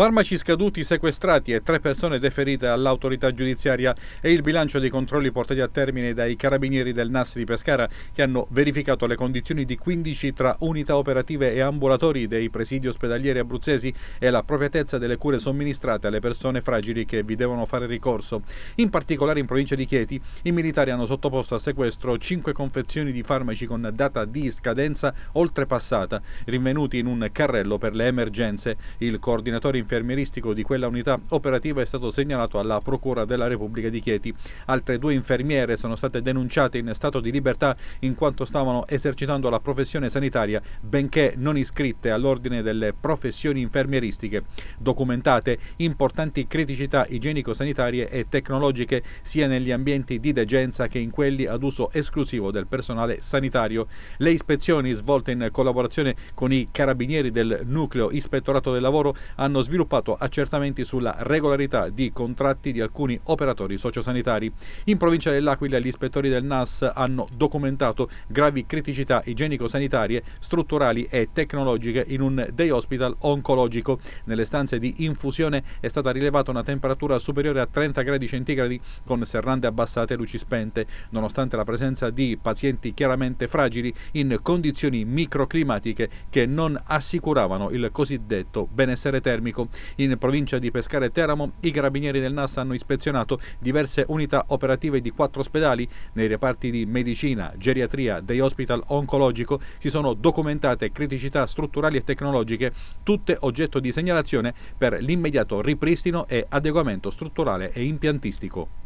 Farmaci scaduti, sequestrati e tre persone deferite all'autorità giudiziaria e il bilancio dei controlli portati a termine dai carabinieri del NAS di Pescara che hanno verificato le condizioni di 15 tra unità operative e ambulatori dei presidi ospedalieri abruzzesi e la proprietezza delle cure somministrate alle persone fragili che vi devono fare ricorso. In particolare in provincia di Chieti i militari hanno sottoposto a sequestro 5 confezioni di farmaci con data di scadenza oltrepassata, rinvenuti in un carrello per le emergenze. Il coordinatore infermieristico di quella unità operativa è stato segnalato alla Procura della Repubblica di Chieti. Altre due infermiere sono state denunciate in stato di libertà in quanto stavano esercitando la professione sanitaria, benché non iscritte all'ordine delle professioni infermieristiche. Documentate importanti criticità igienico-sanitarie e tecnologiche sia negli ambienti di degenza che in quelli ad uso esclusivo del personale sanitario. Le ispezioni svolte in collaborazione con i carabinieri del nucleo ispettorato del lavoro hanno sviluppato sviluppato accertamenti sulla regolarità di contratti di alcuni operatori sociosanitari. In provincia dell'Aquila gli ispettori del NAS hanno documentato gravi criticità igienico-sanitarie, strutturali e tecnologiche in un day hospital oncologico. Nelle stanze di infusione è stata rilevata una temperatura superiore a 30 gradi centigradi con serrande abbassate e luci spente, nonostante la presenza di pazienti chiaramente fragili in condizioni microclimatiche che non assicuravano il cosiddetto benessere termico. In provincia di Pescara e Teramo i carabinieri del NAS hanno ispezionato diverse unità operative di quattro ospedali. Nei reparti di medicina, geriatria, dei hospital oncologico si sono documentate criticità strutturali e tecnologiche, tutte oggetto di segnalazione per l'immediato ripristino e adeguamento strutturale e impiantistico.